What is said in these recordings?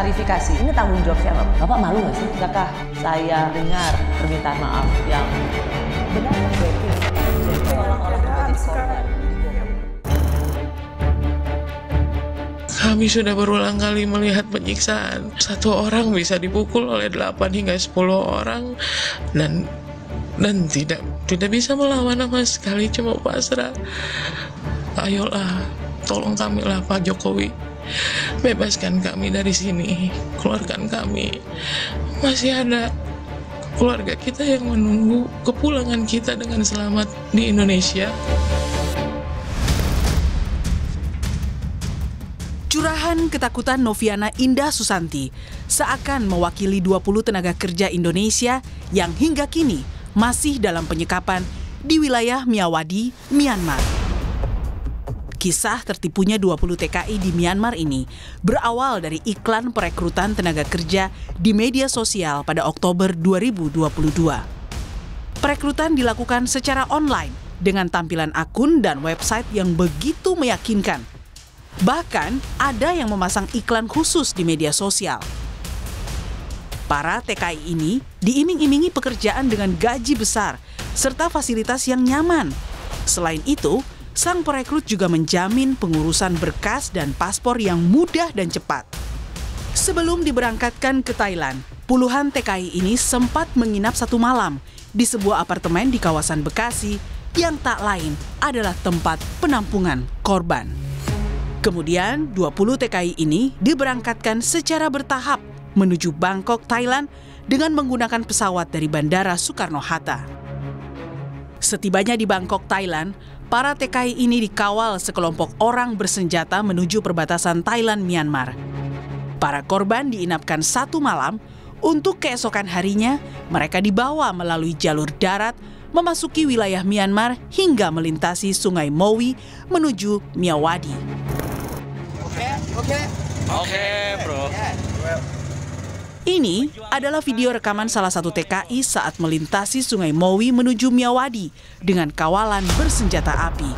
klarifikasi. Ini tanggung jawab siapa? Bapak malu nggak sih? Apakah saya dengar permintaan maaf yang benar? Kami sudah berulang kali melihat penyiksaan. Satu orang bisa dipukul oleh 8 hingga 10 orang dan dan tidak tidak bisa melawan sama sekali cuma pasrah. Ayolah, tolong kami lah Pak Jokowi. Bebaskan kami dari sini, keluarkan kami. Masih ada keluarga kita yang menunggu kepulangan kita dengan selamat di Indonesia. Curahan ketakutan Noviana Indah Susanti seakan mewakili 20 tenaga kerja Indonesia yang hingga kini masih dalam penyekapan di wilayah Miawadi, Myanmar. Kisah tertipunya 20 TKI di Myanmar ini berawal dari iklan perekrutan tenaga kerja di media sosial pada Oktober 2022. Perekrutan dilakukan secara online dengan tampilan akun dan website yang begitu meyakinkan. Bahkan ada yang memasang iklan khusus di media sosial. Para TKI ini diiming-imingi pekerjaan dengan gaji besar serta fasilitas yang nyaman. Selain itu, sang perekrut juga menjamin pengurusan berkas dan paspor yang mudah dan cepat. Sebelum diberangkatkan ke Thailand, puluhan TKI ini sempat menginap satu malam di sebuah apartemen di kawasan Bekasi yang tak lain adalah tempat penampungan korban. Kemudian 20 TKI ini diberangkatkan secara bertahap menuju Bangkok, Thailand dengan menggunakan pesawat dari Bandara Soekarno-Hatta. Setibanya di Bangkok, Thailand, Para TKI ini dikawal sekelompok orang bersenjata menuju perbatasan Thailand-Myanmar. Para korban diinapkan satu malam, untuk keesokan harinya mereka dibawa melalui jalur darat memasuki wilayah Myanmar hingga melintasi sungai Mowi menuju Miawadi. Oke, oke. Oke, bro. Yeah. Ini adalah video rekaman salah satu TKI saat melintasi Sungai Mowi menuju Miawadi dengan kawalan bersenjata api.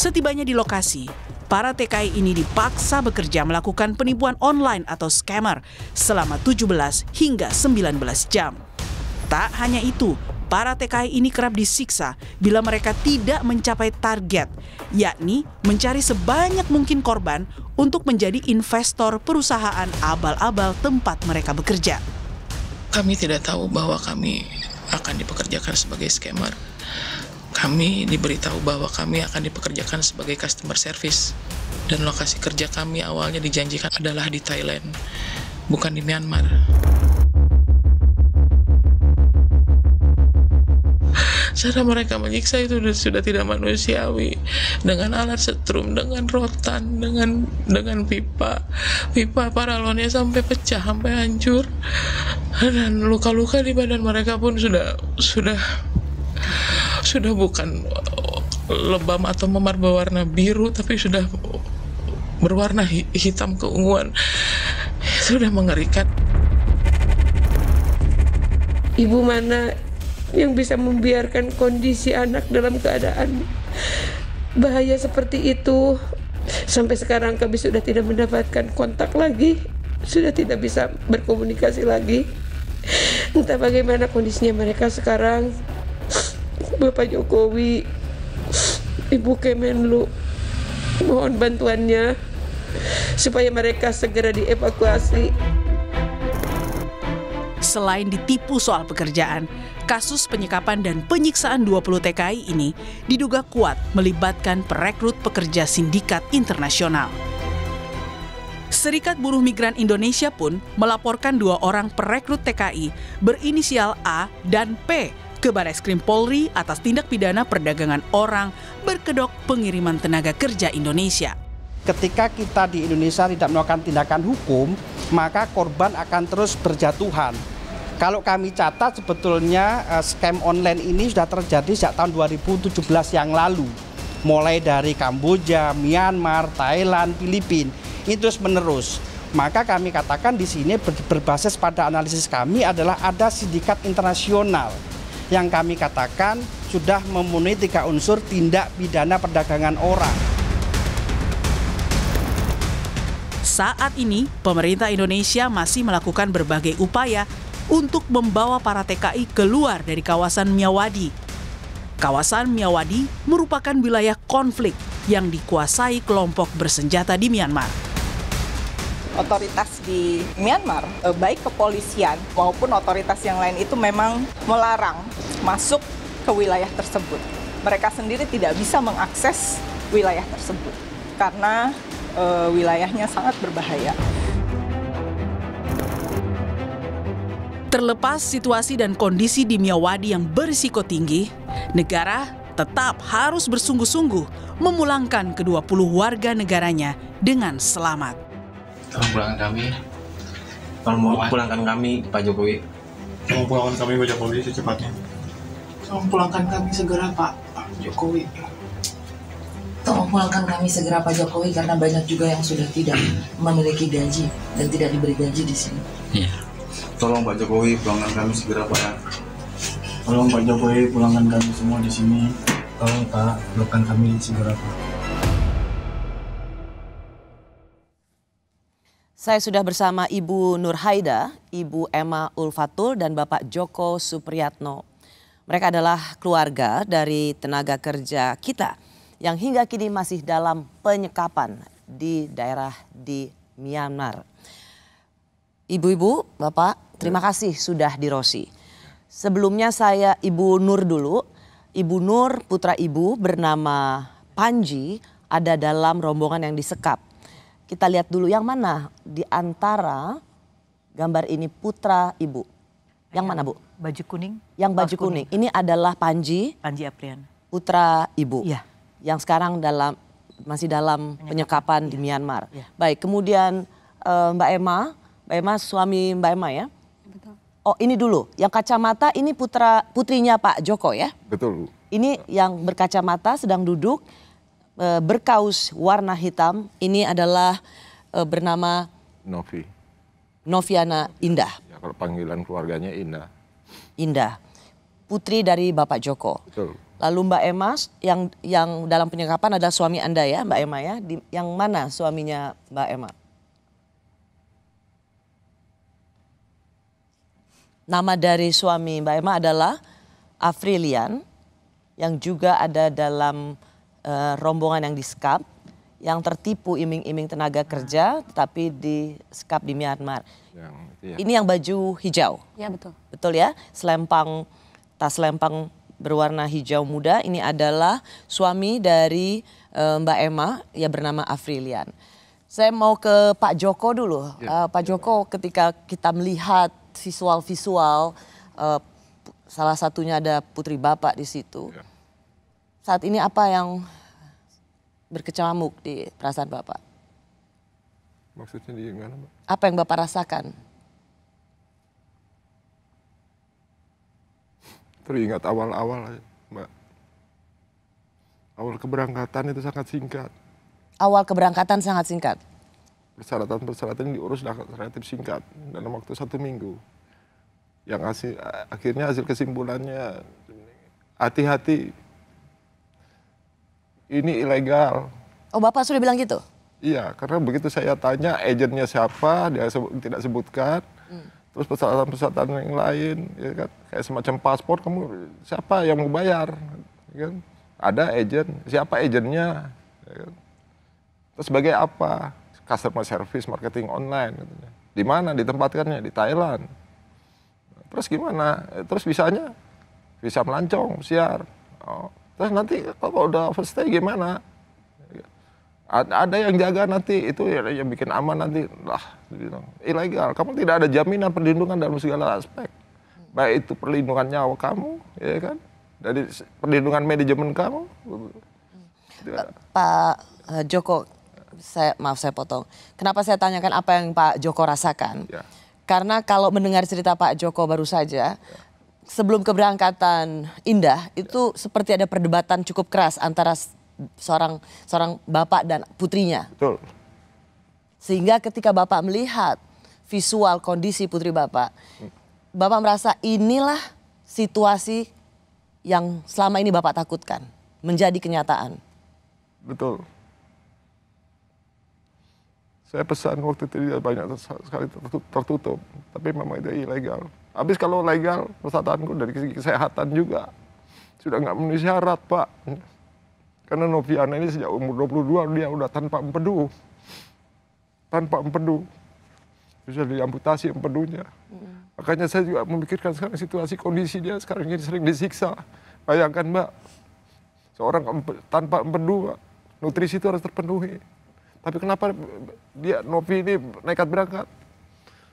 Setibanya di lokasi, para TKI ini dipaksa bekerja melakukan penipuan online atau scammer selama 17 hingga 19 jam. Tak hanya itu, Para TKI ini kerap disiksa bila mereka tidak mencapai target, yakni mencari sebanyak mungkin korban untuk menjadi investor perusahaan abal-abal tempat mereka bekerja. Kami tidak tahu bahwa kami akan dipekerjakan sebagai scammer. Kami diberitahu bahwa kami akan dipekerjakan sebagai customer service dan lokasi kerja kami awalnya dijanjikan adalah di Thailand, bukan di Myanmar. cara mereka menyiksa itu sudah, tidak manusiawi dengan alat setrum dengan rotan dengan dengan pipa pipa paralonnya sampai pecah sampai hancur dan luka-luka di badan mereka pun sudah sudah sudah bukan lebam atau memar berwarna biru tapi sudah berwarna hitam keunguan sudah mengerikan ibu mana yang bisa membiarkan kondisi anak dalam keadaan bahaya seperti itu. Sampai sekarang kami sudah tidak mendapatkan kontak lagi, sudah tidak bisa berkomunikasi lagi. Entah bagaimana kondisinya mereka sekarang. Bapak Jokowi, Ibu Kemenlu, mohon bantuannya supaya mereka segera dievakuasi. Selain ditipu soal pekerjaan, Kasus penyekapan dan penyiksaan 20 TKI ini diduga kuat melibatkan perekrut pekerja sindikat internasional. Serikat Buruh Migran Indonesia pun melaporkan dua orang perekrut TKI berinisial A dan P ke Baris Krim Polri atas tindak pidana perdagangan orang berkedok pengiriman tenaga kerja Indonesia. Ketika kita di Indonesia tidak melakukan tindakan hukum, maka korban akan terus berjatuhan kalau kami catat sebetulnya uh, scam online ini sudah terjadi sejak tahun 2017 yang lalu. Mulai dari Kamboja, Myanmar, Thailand, Filipina, itu terus menerus. Maka kami katakan di sini ber berbasis pada analisis kami adalah ada sindikat internasional yang kami katakan sudah memenuhi tiga unsur tindak pidana perdagangan orang. Saat ini, pemerintah Indonesia masih melakukan berbagai upaya untuk membawa para TKI keluar dari kawasan Miawadi. Kawasan Miawadi merupakan wilayah konflik yang dikuasai kelompok bersenjata di Myanmar. Otoritas di Myanmar, eh, baik kepolisian maupun otoritas yang lain itu memang melarang masuk ke wilayah tersebut. Mereka sendiri tidak bisa mengakses wilayah tersebut karena e, wilayahnya sangat berbahaya. Terlepas situasi dan kondisi di Miawadi yang berisiko tinggi, negara tetap harus bersungguh-sungguh memulangkan kedua puluh warga negaranya dengan selamat. Tolong pulangkan kami. Tolong pulangkan kami, Pak Jokowi. Tolong pulangkan kami, Pak Jokowi, secepatnya. Tolong pulangkan kami segera, Pak Jokowi. Tolong pulangkan kami segera, Pak Jokowi, karena banyak juga yang sudah tidak memiliki gaji dan tidak diberi gaji di sini. Yeah tolong Pak Jokowi pulangkan kami segera Pak ya. Tolong Pak Jokowi pulangkan kami semua di sini. Tolong Pak pulangkan kami segera Pak. Saya sudah bersama Ibu Nurhaida, Ibu Emma Ulfatul dan Bapak Joko Supriyatno. Mereka adalah keluarga dari tenaga kerja kita yang hingga kini masih dalam penyekapan di daerah di Myanmar. Ibu-ibu, Bapak, Terima kasih sudah di Rosi. Sebelumnya saya Ibu Nur dulu. Ibu Nur, putra ibu bernama Panji ada dalam rombongan yang disekap. Kita lihat dulu yang mana di antara gambar ini putra ibu. Yang mana Bu? Baju kuning. Yang baju oh, kuning. kuning. Ini adalah Panji. Panji Aprian. Putra ibu. Iya. Yang sekarang dalam masih dalam penyekapan, penyekapan ya. di iya. Myanmar. Ya. Baik, kemudian eh, Mbak Emma, Mbak Emma suami Mbak Emma ya. Oh ini dulu, yang kacamata ini putra putrinya Pak Joko ya? Betul. Ini yang berkacamata sedang duduk e, berkaus warna hitam. Ini adalah eh, bernama Novi. Noviana Indah. Ya, kalau panggilan keluarganya Indah. Indah, putri dari Bapak Joko. Betul. Lalu Mbak Emma yang yang dalam penyekapan adalah suami Anda ya, Mbak Emma ya. Di, yang mana suaminya Mbak Emma? Nama dari suami Mbak Emma adalah Afrilian yang juga ada dalam uh, rombongan yang diskap yang tertipu iming-iming tenaga hmm. kerja tetapi diskap di Myanmar. Yang, ya. Ini yang baju hijau. Ya betul. Betul ya, selempang tas selempang berwarna hijau muda ini adalah suami dari uh, Mbak Emma yang bernama Afrilian. Saya mau ke Pak Joko dulu. Ya, uh, Pak ya. Joko ketika kita melihat visual-visual. Uh, salah satunya ada Putri Bapak di situ. Ya. Saat ini apa yang berkecamuk di perasaan Bapak? Maksudnya di mana, Mbak? Apa yang Bapak rasakan? Teringat awal-awal, Mbak. Awal keberangkatan itu sangat singkat. Awal keberangkatan sangat singkat? persyaratan-persyaratan diurus relatif singkat dalam waktu satu minggu. Yang hasil, akhirnya hasil kesimpulannya hati-hati ini ilegal. Oh bapak sudah bilang gitu? Iya, karena begitu saya tanya agennya siapa, dia sebut, tidak sebutkan. Hmm. Terus persyaratan-persyaratan yang lain, ya kan? kayak semacam paspor, kamu siapa yang mau bayar? Ya kan? Ada agen, siapa agennya? Ya kan? Terus sebagai apa? customer service marketing online gitu. Kan. di mana ditempatkannya di Thailand terus gimana terus bisanya bisa melancong siar oh. terus nanti kalau udah overstay gimana ada yang jaga nanti itu yang ya bikin aman nanti lah ilegal kamu tidak ada jaminan perlindungan dalam segala aspek baik itu perlindungan nyawa kamu ya kan dari perlindungan manajemen kamu Pak eh, Joko saya maaf saya potong. Kenapa saya tanyakan apa yang Pak Joko rasakan? Ya. Karena kalau mendengar cerita Pak Joko baru saja, ya. sebelum keberangkatan Indah itu ya. seperti ada perdebatan cukup keras antara seorang seorang bapak dan putrinya. Betul. Sehingga ketika bapak melihat visual kondisi putri bapak, hmm. bapak merasa inilah situasi yang selama ini bapak takutkan menjadi kenyataan. Betul saya pesan waktu itu dia banyak sekali tertutup, tapi memang itu ilegal. Habis kalau legal, persyaratanku dari segi kesehatan juga sudah nggak memenuhi syarat, Pak. Karena Noviana ini sejak umur 22 dia udah tanpa empedu. Tanpa empedu. Bisa diamputasi empedunya. Hmm. Makanya saya juga memikirkan sekarang situasi kondisi dia sekarang ini sering disiksa. Bayangkan Mbak, seorang tanpa empedu, Pak. nutrisi itu harus terpenuhi. Tapi kenapa dia Novi ini nekat berangkat?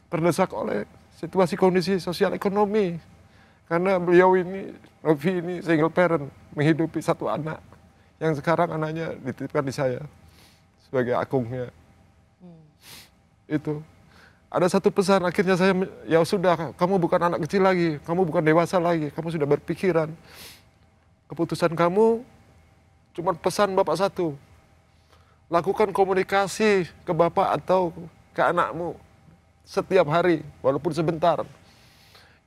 Terdesak oleh situasi kondisi sosial ekonomi. Karena beliau ini, Novi ini single parent, menghidupi satu anak. Yang sekarang anaknya dititipkan di saya sebagai akungnya. Hmm. Itu. Ada satu pesan, akhirnya saya, ya sudah, kamu bukan anak kecil lagi, kamu bukan dewasa lagi, kamu sudah berpikiran. Keputusan kamu cuma pesan Bapak satu, lakukan komunikasi ke bapak atau ke anakmu setiap hari walaupun sebentar.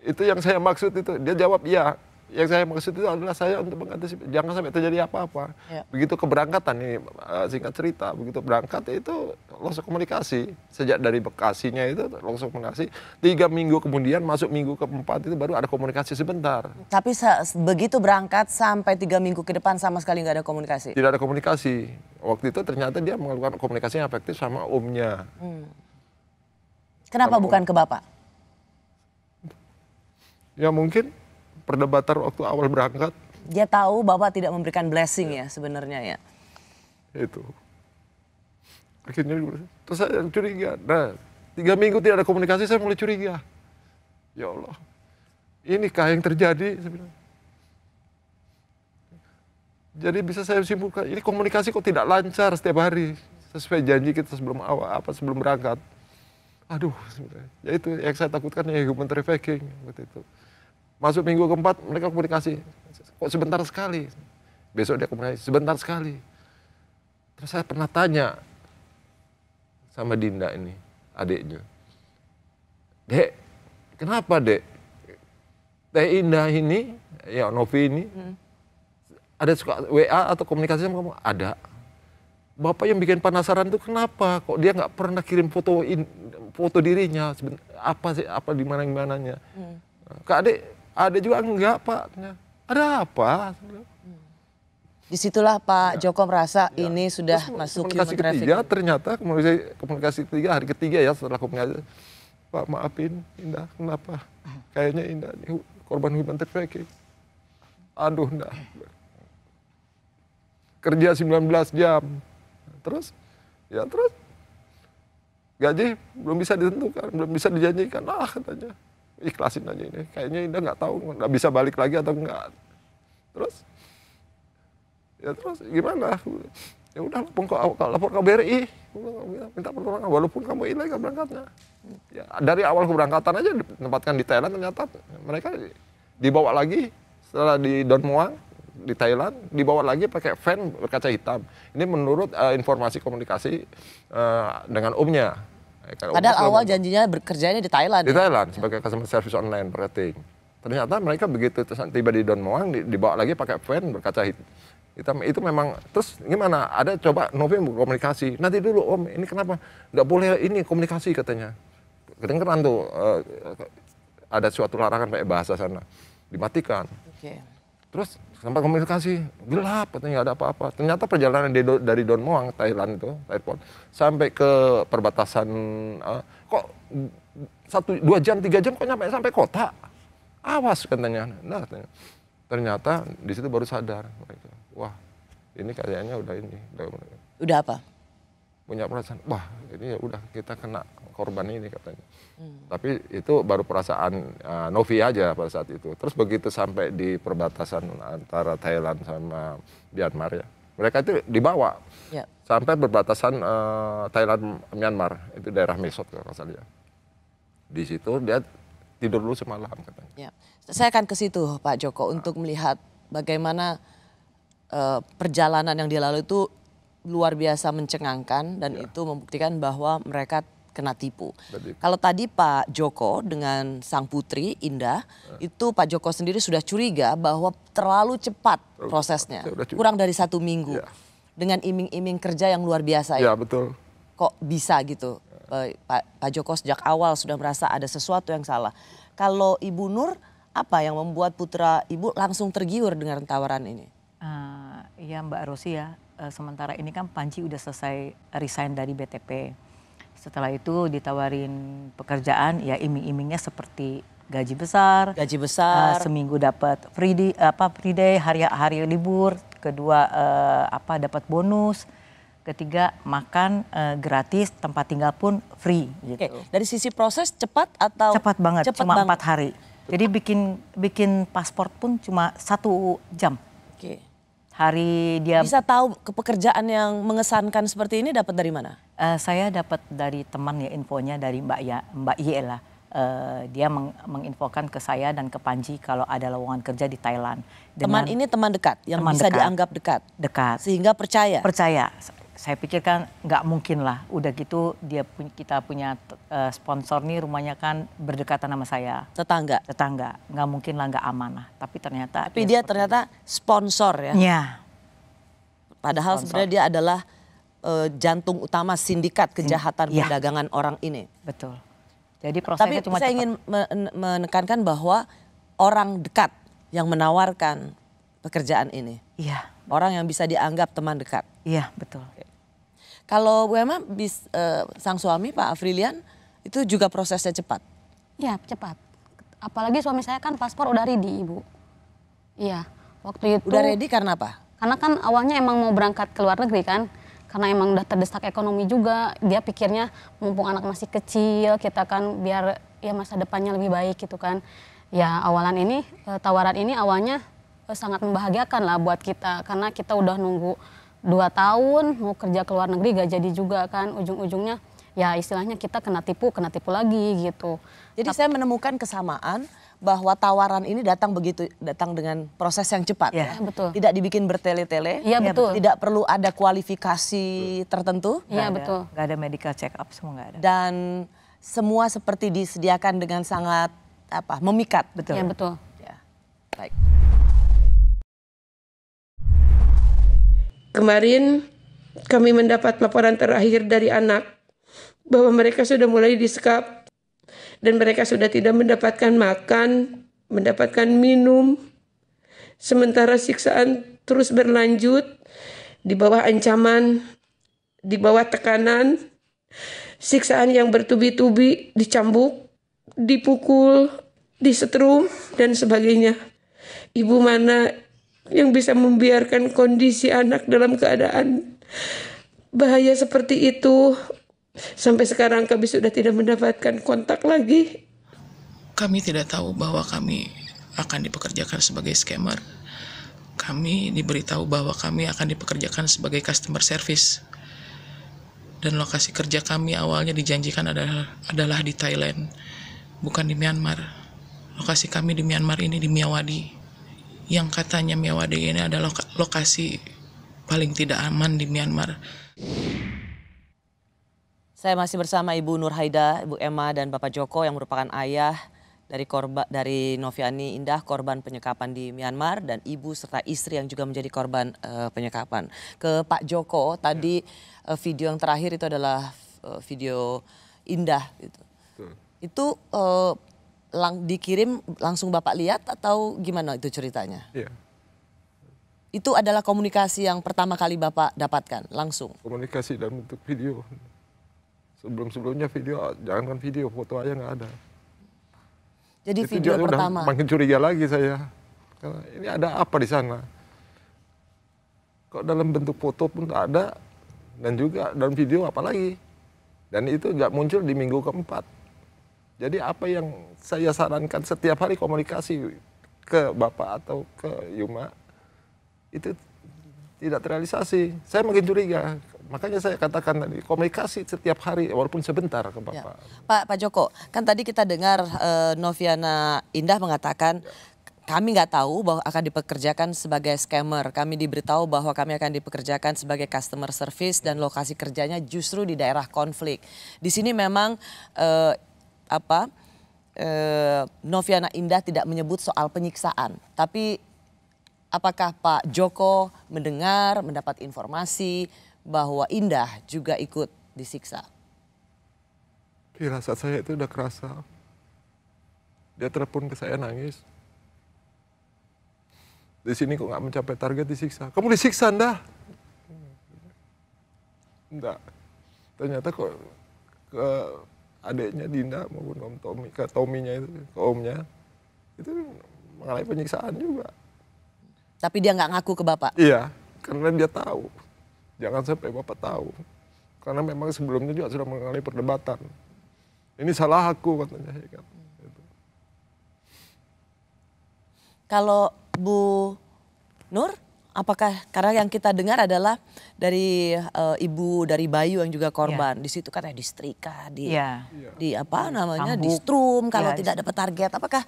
Itu yang saya maksud itu. Dia jawab ya yang saya maksud itu adalah saya untuk mengantisipasi jangan sampai terjadi apa-apa. Ya. Begitu keberangkatan ini eh, singkat cerita, begitu berangkat itu langsung komunikasi sejak dari Bekasinya itu langsung komunikasi. Tiga minggu kemudian masuk minggu keempat itu baru ada komunikasi sebentar. Tapi se begitu berangkat sampai tiga minggu ke depan sama sekali nggak ada komunikasi. Tidak ada komunikasi. Waktu itu ternyata dia melakukan komunikasi yang efektif sama omnya. Hmm. Kenapa sama bukan om. ke bapak? Ya mungkin perdebatan waktu awal berangkat. Dia tahu Bapak tidak memberikan blessing ya, ya sebenarnya ya. Itu. Akhirnya terus saya curiga. Nah, tiga minggu tidak ada komunikasi saya mulai curiga. Ya Allah, ini kah yang terjadi? Saya Jadi bisa saya simpulkan, ini komunikasi kok tidak lancar setiap hari sesuai janji kita sebelum awal apa sebelum berangkat. Aduh, Ya itu yang saya takutkan ya human trafficking Gitu. itu. Masuk minggu keempat mereka komunikasi. Kok sebentar sekali. Besok dia komunikasi, sebentar sekali. Terus saya pernah tanya sama Dinda ini, adiknya. Dek, kenapa dek? Teh Indah ini, ya Novi ini, hmm. ada suka WA atau komunikasi sama kamu? Ada. Bapak yang bikin penasaran itu kenapa? Kok dia nggak pernah kirim foto in, foto dirinya? Apa sih? Apa di mana mananya? Hmm. Kak adik ada juga enggak Pak. Ada apa? Disitulah Pak ya. Joko merasa ya. ini sudah Terus, masuk komunikasi human ketiga, traffic. ternyata komunikasi, komunikasi ketiga hari ketiga ya setelah komunikasi. Pak maafin Indah kenapa? Kayaknya Indah ini korban human trafficking. Aduh Indah. Kerja 19 jam. Terus? Ya terus. Gaji belum bisa ditentukan, belum bisa dijanjikan. Ah katanya ikhlasin aja ini. Kayaknya Indah nggak tahu, nggak bisa balik lagi atau nggak. Terus, ya terus gimana? Ya udah lapor ke, lapor ke BRI, minta pertolongan walaupun kamu ilegal berangkatnya. Ya, dari awal keberangkatan aja ditempatkan di Thailand ternyata mereka dibawa lagi setelah di Don Muang di Thailand dibawa lagi pakai van berkaca hitam. Ini menurut uh, informasi komunikasi uh, dengan umnya Eh, Karena Padahal awal janjinya bekerjanya di Thailand. Di ya? Thailand sebagai customer service online marketing. Ternyata mereka begitu tiba di Don Moang dibawa lagi pakai van berkaca hitam. itu memang terus gimana? Ada coba Novi komunikasi. Nanti dulu Om, ini kenapa? Nggak boleh ini komunikasi katanya. Kedengeran tuh eh, ada suatu larangan pakai bahasa sana. Dimatikan. Okay. Terus sempat komunikasi, gelap katanya ada apa-apa. Ternyata perjalanan dari, dari Don Muang, Thailand itu, Thailand sampai ke perbatasan, uh, kok satu dua jam tiga jam kok nyampe sampai kota, awas katanya. Nah ternyata di situ baru sadar, gitu. wah ini kayaknya udah ini. udah apa? punya perasaan wah ini ya udah kita kena korban ini katanya. Hmm. Tapi itu baru perasaan uh, Novi aja pada saat itu. Terus begitu sampai di perbatasan antara Thailand sama Myanmar ya, mereka itu dibawa ya. sampai perbatasan uh, Thailand Myanmar itu daerah Mesot kalau saya lihat. Di situ dia tidur dulu semalam katanya. Ya. Saya akan ke situ Pak Joko nah. untuk melihat bagaimana eh, perjalanan yang dilalui itu luar biasa mencengangkan dan ya. itu membuktikan bahwa mereka kena tipu. Betul. Kalau tadi Pak Joko dengan sang putri Indah, eh. itu Pak Joko sendiri sudah curiga bahwa terlalu cepat prosesnya, kurang dari satu minggu, ya. dengan iming-iming kerja yang luar biasa. Ya, ya. betul. Kok bisa gitu? Ya. Pak, Pak Joko sejak awal sudah merasa ada sesuatu yang salah. Kalau Ibu Nur, apa yang membuat putra Ibu langsung tergiur dengan tawaran ini? Uh, ya Mbak Rosi ya, uh, sementara ini kan Panji udah selesai resign dari BTP. Setelah itu ditawarin pekerjaan, ya iming-imingnya seperti gaji besar, gaji besar, uh, seminggu dapat free di, apa free day, hari hari libur, kedua uh, apa dapat bonus, ketiga makan uh, gratis, tempat tinggal pun free. Gitu. Oke, dari sisi proses cepat atau cepat banget, cepat cuma empat hari. Jadi bikin bikin paspor pun cuma satu jam. Oke hari dia bisa tahu pekerjaan yang mengesankan seperti ini dapat dari mana? Uh, saya dapat dari teman ya infonya dari Mbak ya Mbak Yela. Uh, eh, dia meng menginfokan ke saya dan ke Panji kalau ada lowongan kerja di Thailand. teman ini teman dekat yang teman bisa dekat, dianggap dekat. Dekat. Sehingga percaya. Percaya saya pikir kan nggak mungkin lah udah gitu dia punya kita punya eh, sponsor nih rumahnya kan berdekatan sama saya tetangga tetangga nggak mungkin lah nggak amanah tapi ternyata tapi dia ternyata itu. sponsor ya ya padahal sebenarnya dia adalah uh, jantung utama sindikat kejahatan ya. perdagangan orang ini betul jadi prosesnya tapi cuma saya cepat. ingin menekankan bahwa orang dekat yang menawarkan pekerjaan ini iya orang yang bisa dianggap teman dekat Iya betul. Kalau Bu Emma, bis, eh, sang suami Pak Afrilian itu juga prosesnya cepat? Iya cepat. Apalagi suami saya kan paspor udah ready Ibu. Iya waktu itu. Udah ready karena apa? Karena kan awalnya emang mau berangkat ke luar negeri kan karena emang udah terdesak ekonomi juga dia pikirnya mumpung anak masih kecil kita kan biar ya masa depannya lebih baik gitu kan ya awalan ini eh, tawaran ini awalnya eh, sangat membahagiakan lah buat kita karena kita udah nunggu dua tahun mau kerja ke luar negeri gak jadi juga kan ujung-ujungnya ya istilahnya kita kena tipu kena tipu lagi gitu. Jadi Tapi, saya menemukan kesamaan bahwa tawaran ini datang begitu datang dengan proses yang cepat ya, ya. Betul. Tidak dibikin bertele-tele. Iya, iya betul. Tidak perlu ada kualifikasi betul. tertentu. Iya betul. nggak ada medical check up semua nggak ada. Dan semua seperti disediakan dengan sangat apa memikat betul. Iya betul. Ya. Baik. Kemarin kami mendapat laporan terakhir dari anak bahwa mereka sudah mulai disekap dan mereka sudah tidak mendapatkan makan, mendapatkan minum. Sementara siksaan terus berlanjut di bawah ancaman, di bawah tekanan, siksaan yang bertubi-tubi, dicambuk, dipukul, disetrum dan sebagainya. Ibu mana yang bisa membiarkan kondisi anak dalam keadaan bahaya seperti itu. Sampai sekarang kami sudah tidak mendapatkan kontak lagi. Kami tidak tahu bahwa kami akan dipekerjakan sebagai scammer. Kami diberitahu bahwa kami akan dipekerjakan sebagai customer service. Dan lokasi kerja kami awalnya dijanjikan adalah adalah di Thailand, bukan di Myanmar. Lokasi kami di Myanmar ini di Miawadi yang katanya Myanmar ini adalah lokasi paling tidak aman di Myanmar. Saya masih bersama Ibu Nur Haida, Ibu Emma dan Bapak Joko yang merupakan ayah dari korba, dari Noviani Indah korban penyekapan di Myanmar dan ibu serta istri yang juga menjadi korban uh, penyekapan. Ke Pak Joko tadi ya. video yang terakhir itu adalah uh, video Indah gitu. Itu uh, lang dikirim langsung Bapak lihat atau gimana itu ceritanya? Iya. Itu adalah komunikasi yang pertama kali Bapak dapatkan langsung? Komunikasi dalam bentuk video. Sebelum-sebelumnya video, jangan kan video, foto aja nggak ada. Jadi itu video pertama? Makin curiga lagi saya. Karena ini ada apa di sana? Kok dalam bentuk foto pun tak ada, dan juga dalam video apalagi. Dan itu nggak muncul di minggu keempat jadi apa yang saya sarankan setiap hari komunikasi ke Bapak atau ke Yuma itu tidak terrealisasi. Saya makin curiga. Makanya saya katakan tadi komunikasi setiap hari walaupun sebentar ke ya. Bapak. Ya. Pak Pak Joko, kan tadi kita dengar uh, Noviana Indah mengatakan ya kami nggak tahu bahwa akan dipekerjakan sebagai scammer. Kami diberitahu bahwa kami akan dipekerjakan sebagai customer service dan lokasi kerjanya justru di daerah konflik. Di sini memang eh, apa eh, Noviana Indah tidak menyebut soal penyiksaan, tapi apakah Pak Joko mendengar, mendapat informasi bahwa Indah juga ikut disiksa? Firasat saya itu udah kerasa. Dia telepon ke saya nangis. Di sini kok nggak mencapai target disiksa. Kamu disiksa, Indah? Enggak. Ternyata kok ke, adiknya Dinda maupun Om Tommy ke Tominya itu ke Omnya itu mengalami penyiksaan juga. Tapi dia nggak ngaku ke bapak. Iya, karena dia tahu. Jangan sampai bapak tahu. Karena memang sebelumnya juga sudah mengalami perdebatan. Ini salah aku katanya. Ya kan? Gitu. Kalau Bu Nur, apakah karena yang kita dengar adalah dari uh, ibu dari Bayu yang juga korban yeah. di situ katanya ya distrika di yeah. di apa namanya Ambuk. di strum kalau yeah. tidak dapat target apakah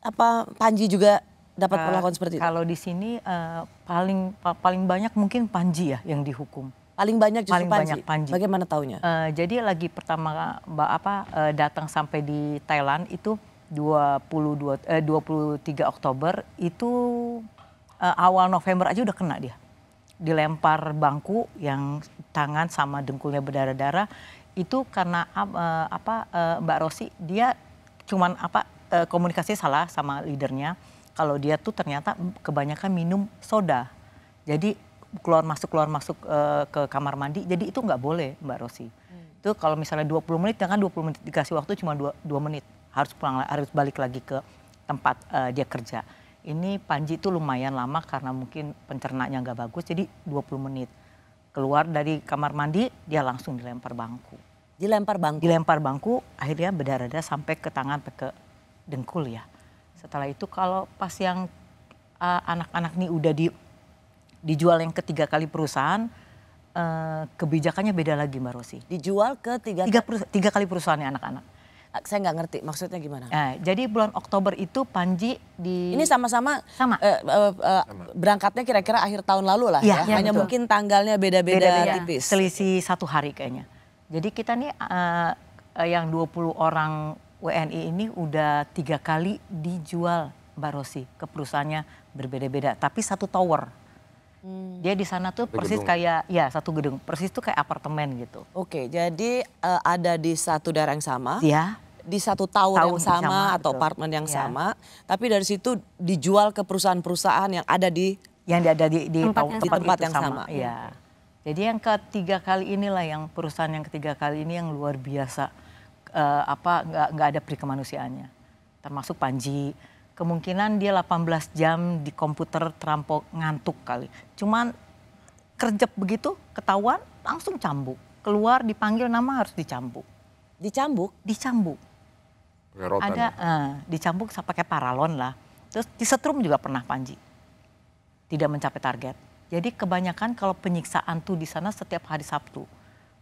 apa Panji juga dapat uh, perlakuan seperti itu kalau di sini uh, paling paling banyak mungkin Panji ya yang dihukum paling banyak justru paling Panji. banyak Panji bagaimana taunya uh, jadi lagi pertama mbak apa uh, datang sampai di Thailand itu 22 eh, 23 Oktober itu uh, awal November aja udah kena dia. Dilempar bangku yang tangan sama dengkulnya berdarah-darah itu karena uh, apa uh, Mbak Rosi dia cuman apa uh, komunikasi salah sama leadernya. Kalau dia tuh ternyata kebanyakan minum soda. Jadi keluar masuk keluar masuk uh, ke kamar mandi. Jadi itu nggak boleh Mbak Rosi. Hmm. Itu kalau misalnya 20 menit jangan 20 menit dikasih waktu cuma 2, 2 menit. Harus pulang harus balik lagi ke tempat uh, dia kerja ini Panji itu lumayan lama karena mungkin pencernanya nggak bagus jadi 20 menit keluar dari kamar mandi dia langsung dilempar bangku dilempar bangku dilempar bangku akhirnya berdarah-darah sampai ke tangan ke dengkul ya setelah itu kalau pas yang eh, anak-anak uh, nih udah di dijual yang ketiga kali perusahaan uh, kebijakannya beda lagi Mbak Rosi dijual ke tiga tiga, tiga kali perusahaan anak-anak saya nggak ngerti maksudnya gimana. Nah, jadi bulan Oktober itu Panji di ini sama-sama sama. uh, uh, sama berangkatnya kira-kira akhir tahun lalu lah iya, ya, ya. ya hanya betul. mungkin tanggalnya beda-beda iya. tipis. Selisih satu hari kayaknya. Jadi kita nih uh, yang 20 orang WNI ini udah tiga kali dijual Mbak Rosi ke perusahaannya berbeda-beda, tapi satu tower. Hmm. Dia di sana tuh persis gedung. kayak ya satu gedung, persis tuh kayak apartemen gitu. Oke, jadi uh, ada di satu daerah yang sama. Ya di satu tahun, tahun yang sama, sama atau betul. apartemen yang ya. sama, tapi dari situ dijual ke perusahaan-perusahaan yang ada di yang ada di, di tempat, tempat, tempat, tempat yang sama. sama. Ya. Jadi yang ketiga kali inilah yang perusahaan yang ketiga kali ini yang luar biasa uh, apa nggak nggak ada perikemanusiaannya Termasuk Panji, kemungkinan dia 18 jam di komputer terampok ngantuk kali. Cuman kerjep begitu ketahuan langsung cambuk. Keluar dipanggil nama harus dicambuk. Dicambuk? Dicambuk. Rotan. Ada uh, dicampur pakai paralon lah. Terus disetrum juga pernah Panji. Tidak mencapai target. Jadi kebanyakan kalau penyiksaan tuh di sana setiap hari Sabtu.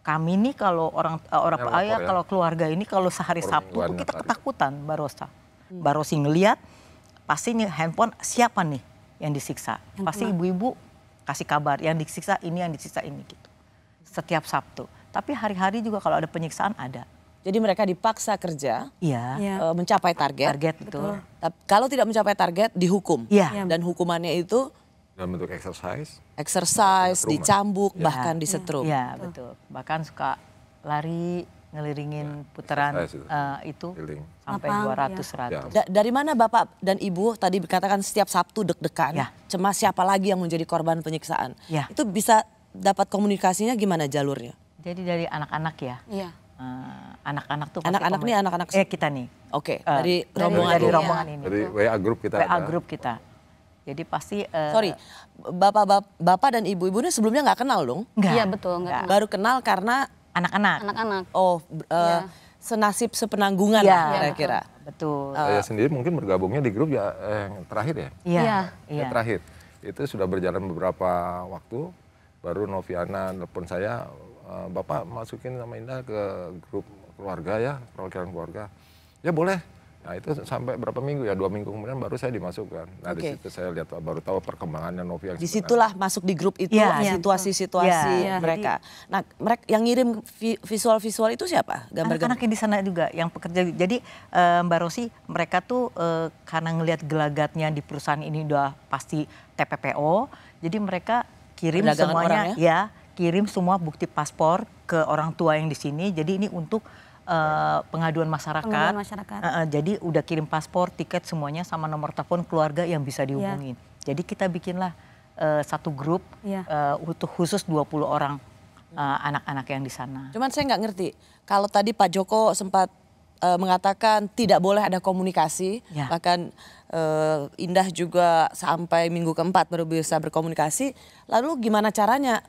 Kami nih kalau orang uh, orang ya, ayah ya. kalau keluarga ini kalau sehari orang Sabtu tuh kita ketakutan Barosa. Hmm. Barosi ngelihat pasti nih handphone siapa nih yang disiksa. pasti ibu-ibu kasih kabar yang disiksa ini yang disiksa ini gitu. Setiap Sabtu. Tapi hari-hari juga kalau ada penyiksaan ada. Jadi mereka dipaksa kerja ya. uh, mencapai target. Target betul. Tapi, kalau tidak mencapai target dihukum. Ya. Dan hukumannya itu dalam bentuk exercise. Exercise, dicambuk, ya. bahkan iya. disetrum. Ya, betul. Bahkan suka lari ngelilingin ya, putaran uh, itu eh, sampai 200 ya. 100. Da dari mana Bapak dan Ibu tadi katakan setiap Sabtu deg-degan, ya. cemas siapa lagi yang menjadi korban penyiksaan. Ya. Itu bisa dapat komunikasinya gimana jalurnya? Jadi dari anak-anak ya. Iya. Eh, anak-anak tuh anak-anak nih anak-anak eh kita nih oke okay. uh, eh, dari rombongan dari rombongan ini iya. dari WA grup kita WA grup kita jadi pasti uh, sorry bapak bapak, dan ibu ibunya sebelumnya nggak kenal dong iya betul gak Kenal. baru kenal karena anak-anak anak-anak oh uh, ya. senasib sepenanggungan ya, lah kira-kira ya, betul, betul. Uh, saya sendiri mungkin bergabungnya di grup ya yang terakhir ya iya ya. ya. ya. terakhir itu sudah berjalan beberapa waktu baru Noviana telepon saya Eh, bapak masukin sama Indah ke grup keluarga ya, perwakilan keluarga. Ya boleh. Nah itu sampai berapa minggu ya, dua minggu kemudian baru saya dimasukkan. Nah okay. di situ saya lihat baru tahu perkembangannya Novi yang Disitulah sebenarnya. masuk di grup itu iya. situasi-situasi ya, ya, mereka. nah mereka yang ngirim visual-visual itu siapa? Gambar-gambar? Anak-anak di sana juga yang pekerja. Jadi eh, Mbak Rosi mereka tuh eh, karena ngelihat gelagatnya di perusahaan ini udah pasti TPPO. Jadi mereka kirim semuanya orang ya, ya kirim semua bukti paspor ke orang tua yang di sini. Jadi ini untuk uh, pengaduan masyarakat. Pengaduan masyarakat. Uh, uh, jadi udah kirim paspor, tiket semuanya sama nomor telepon keluarga yang bisa iya. dihubungin. Yeah. Jadi kita bikinlah uh, satu grup yeah. Iya. uh, khusus 20 orang eh, anak-anak uh, yang di sana. Cuman saya nggak ngerti. Kalau tadi Pak Joko sempat uh, mengatakan tidak boleh ada komunikasi, yeah. bahkan uh, Indah juga sampai minggu keempat baru bisa berkomunikasi. Lalu gimana caranya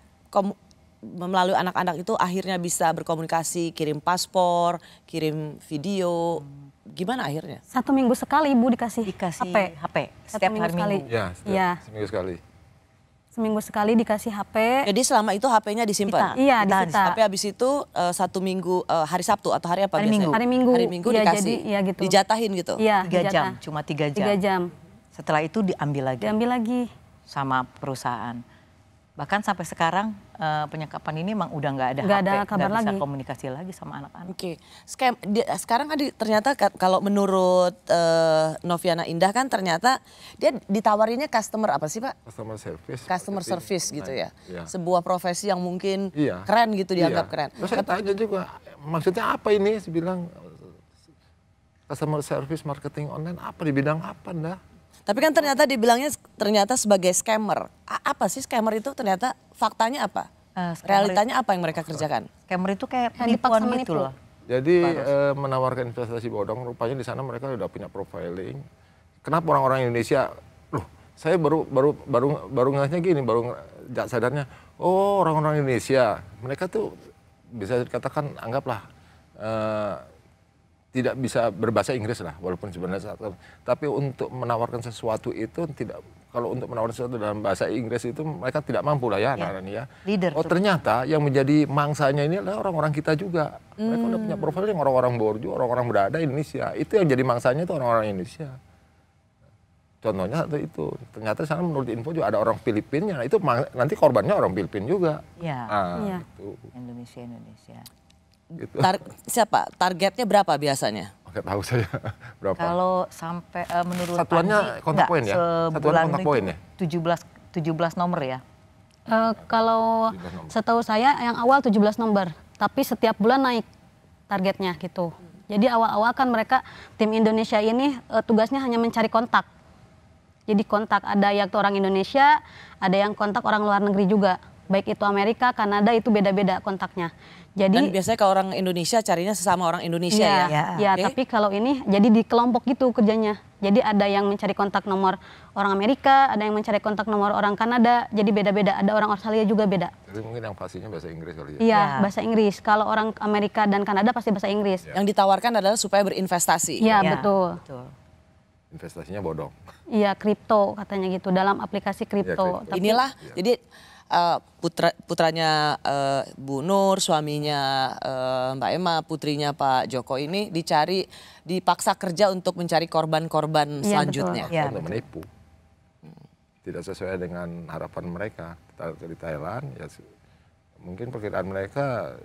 melalui anak-anak itu akhirnya bisa berkomunikasi, kirim paspor, kirim video. Gimana akhirnya? Satu minggu sekali ibu dikasih, dikasih HP. HP. Satu setiap minggu hari sekali. Ya, setiap ya. seminggu sekali. Seminggu sekali dikasih HP. Jadi selama itu HP-nya disimpan. Kita. Iya, disita. Tapi habis itu uh, satu minggu uh, hari Sabtu atau hari apa hari biasanya? Minggu. Hari Minggu. Hari Minggu ya, dikasih. Jadi, ya gitu. Dijatahin gitu. Iya, tiga jam, cuma tiga jam. Tiga jam. Setelah itu diambil lagi. Diambil lagi. Sama perusahaan bahkan sampai sekarang uh, penyekapan ini emang udah nggak ada nggak ada kabar bisa lagi. komunikasi lagi sama anak-anak. Oke, okay. sekarang ada ternyata kalau menurut uh, Noviana Indah kan ternyata dia ditawarinya customer apa sih pak? Customer service. Customer service gitu ya. ya. Sebuah profesi yang mungkin iya. keren gitu iya. dianggap keren. Terus saya tanya juga maksudnya apa ini? Saya bilang customer service marketing online apa di bidang apa dah? Tapi kan ternyata dibilangnya ternyata sebagai scammer. A apa sih scammer itu ternyata faktanya apa? Uh, Realitanya apa yang mereka kerjakan? Scammer itu kayak penipuan gitu loh. Jadi e, menawarkan investasi bodong rupanya di sana mereka sudah punya profiling. Kenapa orang-orang Indonesia loh, saya baru baru baru baru ngehnya gini, baru sadarnya, oh orang-orang Indonesia, mereka tuh bisa dikatakan anggaplah e, tidak bisa berbahasa Inggris lah walaupun sebenarnya tapi untuk menawarkan sesuatu itu tidak kalau untuk menawarkan sesuatu dalam bahasa Inggris itu mereka tidak mampu lah ya ya, nah, ya. Leader oh ternyata yang menjadi mangsanya ini adalah orang-orang kita juga. Mereka udah punya hmm. profil yang orang-orang borju, orang-orang berada Indonesia. Itu yang jadi mangsanya itu orang-orang Indonesia. Contohnya satu itu. Ternyata sana menurut info juga ada orang Filipinnya. Itu nanti korbannya orang Filipin juga. ya, Nah, ya. Gitu. Indonesia Indonesia. Gitu. Tar siapa targetnya berapa biasanya? Oke tahu saya berapa. Kalau sampai uh, menurut satuannya Panji, kontak enggak, poin ya? Satuan kontak poin ya? 17 17 nomor ya. Uh, kalau setahu saya yang awal 17 nomor, tapi setiap bulan naik targetnya gitu. Jadi awal-awal kan mereka tim Indonesia ini uh, tugasnya hanya mencari kontak. Jadi kontak ada yang orang Indonesia, ada yang kontak orang luar negeri juga. Baik itu Amerika, Kanada itu beda-beda kontaknya. Jadi Dan biasanya kalau orang Indonesia carinya sesama orang Indonesia iya. ya. Ya, ya okay. tapi kalau ini jadi di kelompok gitu kerjanya. Jadi ada yang mencari kontak nomor orang Amerika, ada yang mencari kontak nomor orang Kanada. Jadi beda-beda, ada orang Australia juga beda. Jadi mungkin yang pastinya bahasa Inggris kali ya. Iya, ya. bahasa Inggris. Kalau orang Amerika dan Kanada pasti bahasa Inggris. Ya. Yang ditawarkan adalah supaya berinvestasi. Iya, ya, betul. betul. Investasinya bodong. Iya kripto katanya gitu dalam aplikasi kripto. Ya, Tapi, Inilah ya. jadi uh, putra putranya uh, Bu Nur, suaminya uh, Mbak Emma, putrinya Pak Joko ini dicari dipaksa kerja untuk mencari korban-korban ya, selanjutnya. Betul. Ya, betul. menipu. Tidak sesuai dengan harapan mereka. Kita di Thailand ya mungkin perkiraan mereka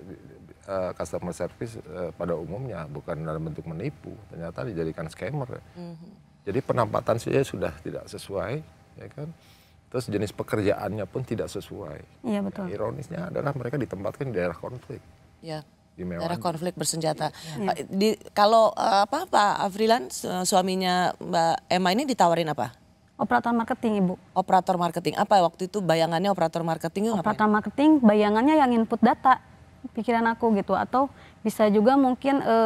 uh, customer service uh, pada umumnya bukan dalam bentuk menipu, ternyata dijadikan scammer. Mm -hmm jadi penampatan saya sudah tidak sesuai, ya kan? Terus jenis pekerjaannya pun tidak sesuai. Iya betul. Ya, ironisnya adalah mereka ditempatkan di daerah konflik. Iya. Di Mewan. daerah konflik bersenjata. Ya. Di, kalau eh, apa Pak Afrilan suaminya Mbak Emma ini ditawarin apa? Operator marketing Ibu. Operator marketing. Apa waktu itu bayangannya operator marketing itu Operator marketing bayangannya yang input data pikiran aku gitu atau bisa juga mungkin e,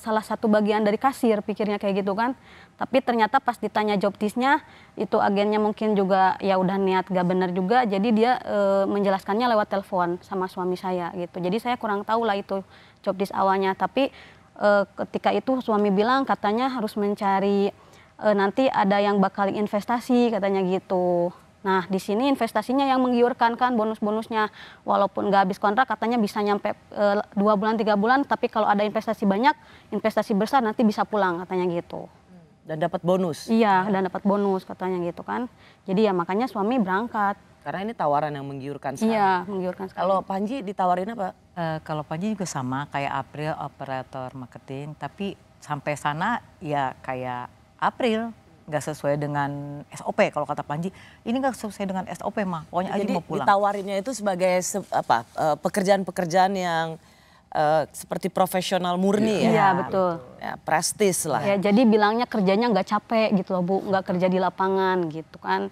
salah satu bagian dari kasir pikirnya kayak gitu kan tapi ternyata pas ditanya job tistnya itu agennya mungkin juga ya udah niat gak bener juga jadi dia e, menjelaskannya lewat telepon sama suami saya gitu jadi saya kurang tahu lah itu job tis awalnya tapi e, ketika itu suami bilang katanya harus mencari e, nanti ada yang bakal investasi katanya gitu Nah, di sini investasinya yang menggiurkan kan bonus-bonusnya. Walaupun nggak habis kontrak katanya bisa nyampe eh, dua e, bulan, tiga bulan, tapi kalau ada investasi banyak, investasi besar nanti bisa pulang katanya gitu. Hmm, dan dapat bonus. Iya, dan dapat bonus katanya gitu kan. Jadi ya makanya suami berangkat. Karena ini tawaran yang menggiurkan sekali. Iya, menggiurkan sekali. Kalau Panji ditawarin apa? E, kalau Panji juga sama kayak April operator marketing, tapi sampai sana ya kayak April nggak sesuai dengan SOP kalau kata Panji ini nggak sesuai dengan SOP mah pokoknya Jadi, Aji mau pulang. ditawarinnya itu sebagai se apa eh, pekerjaan-pekerjaan yang Uh, seperti profesional murni ya. Iya betul. Ya, prestis lah. Ya jadi bilangnya kerjanya nggak capek gitu loh bu, nggak kerja di lapangan gitu kan.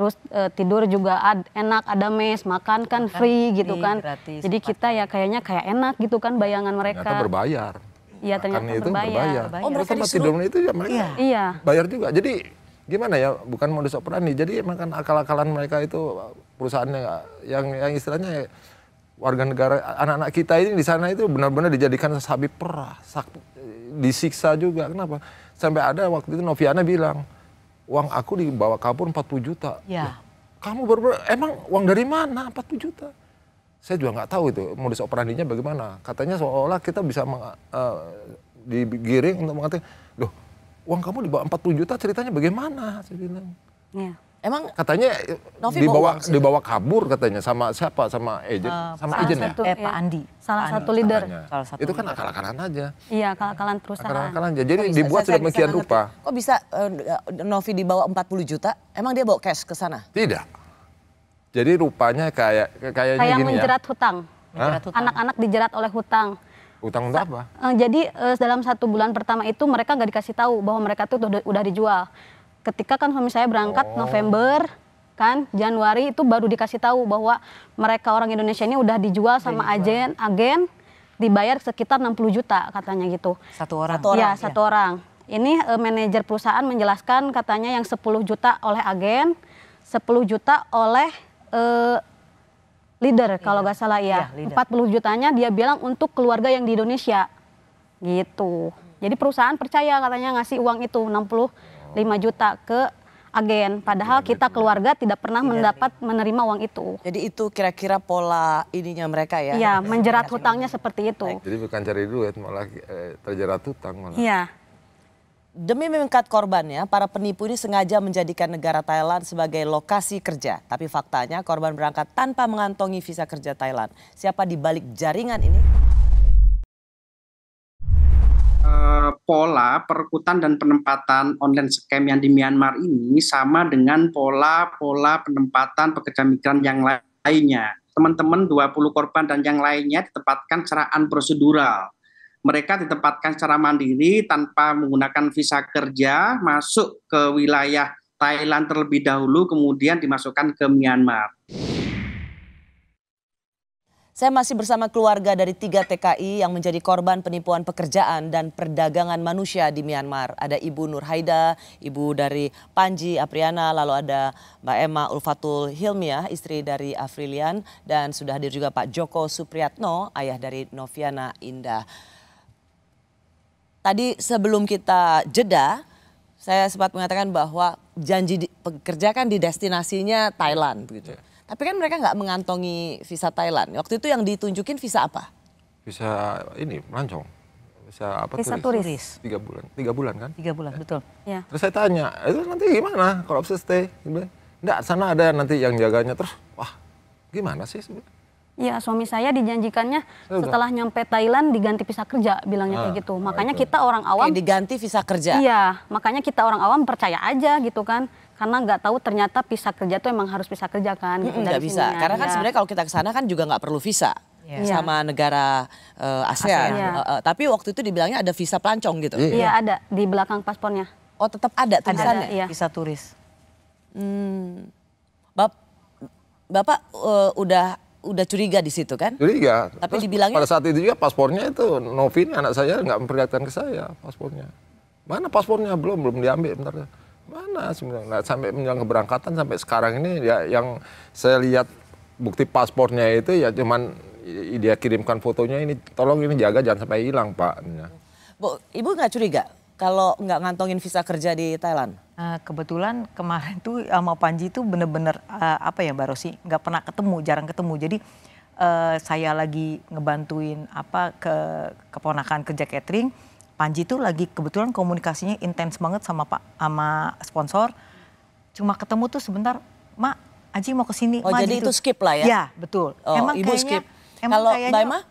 Terus uh, tidur juga ad, enak ada mes, makan kan free gitu kan. jadi kita ya kayaknya kayak enak gitu kan bayangan mereka. Ternyata berbayar. Iya ternyata itu berbayar. berbayar. Oh mereka disuruh? tidur itu ya mereka iya. iya. bayar juga. Jadi gimana ya bukan modus operandi. Jadi emang kan akal-akalan mereka itu perusahaannya yang yang istilahnya warga negara anak-anak kita ini di sana itu benar-benar dijadikan sapi perah, sak, disiksa juga. Kenapa? Sampai ada waktu itu Noviana bilang, uang aku dibawa kabur 40 juta. Iya. kamu baru, baru emang uang dari mana 40 juta? saya juga nggak tahu itu modus operandinya bagaimana. Katanya seolah-olah kita bisa meng, uh, digiring untuk mengatakan, loh uang kamu dibawa 40 juta ceritanya bagaimana? Saya bilang. Ya. Emang katanya Novi dibawa uang, dibawa kabur katanya sama siapa sama agent uh, sama agent ya? satu, ya? Eh, iya. Pak Andi. Salah Andi. satu leader. Salah satu itu kan akal-akalan aja. Iya, akal-akalan terus Akal-akalan aja. Jadi bisa, dibuat sedemikian rupa. Kok bisa uh, Novi dibawa 40 juta? Emang dia bawa cash ke sana? Tidak. Jadi rupanya kayak kayaknya kayak gini ya? menjerat hutang. Anak-anak dijerat oleh hutang. Hutang untuk apa? Eh, jadi eh, dalam satu bulan pertama itu mereka nggak dikasih tahu bahwa mereka tuh udah, udah dijual. Ketika kan suami saya berangkat oh. November kan Januari itu baru dikasih tahu bahwa mereka orang Indonesia ini udah dijual sama iya. agen agen dibayar sekitar 60 juta katanya gitu. Satu orang. Satu orang ya, ya. satu orang. Ini uh, manajer perusahaan menjelaskan katanya yang 10 juta oleh agen, 10 juta oleh uh, leader kalau iya. nggak salah ya. ya puluh 40 jutanya dia bilang untuk keluarga yang di Indonesia. Gitu. Jadi perusahaan percaya katanya ngasih uang itu 65 juta ke agen padahal iya, kita keluarga tidak pernah iya. mendapat menerima uang itu. Jadi itu kira-kira pola ininya mereka ya. Iya, menjerat hutangnya seperti itu. Jadi bukan cari duit malah eh, terjerat hutang malah. Iya. Demi meningkat korbannya, para penipu ini sengaja menjadikan negara Thailand sebagai lokasi kerja. Tapi faktanya korban berangkat tanpa mengantongi visa kerja Thailand. Siapa di balik jaringan ini? Eh, pola perekutan dan penempatan online scam yang di Myanmar ini sama dengan pola-pola penempatan pekerja migran yang lainnya. Teman-teman 20 korban dan yang lainnya ditempatkan secara prosedural mereka ditempatkan secara mandiri tanpa menggunakan visa kerja masuk ke wilayah Thailand terlebih dahulu kemudian dimasukkan ke Myanmar. Saya masih bersama keluarga dari tiga TKI yang menjadi korban penipuan pekerjaan dan perdagangan manusia di Myanmar. Ada Ibu Nur Haida, ibu dari Panji Apriana, lalu ada Mbak Emma Ulfatul Hilmiah, istri dari Afrilian, dan sudah hadir juga Pak Joko Supriyatno, ayah dari Noviana Indah tadi sebelum kita jeda, saya sempat mengatakan bahwa janji di, kan di destinasinya Thailand begitu. Yeah. Tapi kan mereka nggak mengantongi visa Thailand. Waktu itu yang ditunjukin visa apa? Visa ini melancong. Visa apa? Visa turis. turis. Tiga bulan. Tiga bulan kan? Tiga bulan, ya. betul. Ya. Terus saya tanya, itu eh, nanti gimana kalau bisa stay? Enggak, sana ada nanti yang jaganya. Terus, wah gimana sih sebenarnya? Iya, suami saya dijanjikannya Enggak. setelah nyampe Thailand diganti visa kerja, bilangnya ah, kayak gitu. Ah, makanya itu. kita orang awam kayak diganti visa kerja. Iya, makanya kita orang awam percaya aja gitu kan. Karena nggak tahu ternyata visa kerja tuh emang harus visa kerja kan. Mm -mm, bisa, sininya. karena kan ya. sebenarnya kalau kita ke sana kan juga nggak perlu visa. Yeah. sama negara uh, ASEAN. ASEAN. Iya. Yeah. Uh, eh, uh, tapi waktu itu dibilangnya ada visa pelancong gitu. Iya, yeah. yeah, ada di belakang paspornya. Oh, tetap ada tulisannya. Ada, iya. Visa turis. Hmm. Bap Bapak uh, udah udah curiga di situ kan? Curiga. Tapi Terus dibilangnya pada saat itu juga paspornya itu Novin anak saya nggak memperlihatkan ke saya paspornya. Mana paspornya belum belum diambil bentar. Mana sebenarnya nah, sampai menjelang keberangkatan sampai sekarang ini ya yang saya lihat bukti paspornya itu ya cuman dia kirimkan fotonya ini tolong ini jaga jangan sampai hilang pak. Bu, ibu nggak curiga kalau nggak ngantongin visa kerja di Thailand? Uh, kebetulan kemarin tuh sama Panji tuh bener-bener uh, apa ya Barosi nggak pernah ketemu, jarang ketemu. Jadi uh, saya lagi ngebantuin apa ke keponakan kerja catering. Panji tuh lagi kebetulan komunikasinya intens banget sama Pak sama sponsor. Cuma ketemu tuh sebentar, Mak, Aji mau ke sini. Oh, Ma, jadi gitu. itu skip lah ya? Ya, betul. Oh, Emang ibu kayaknya skip. Emang Kalau Mbak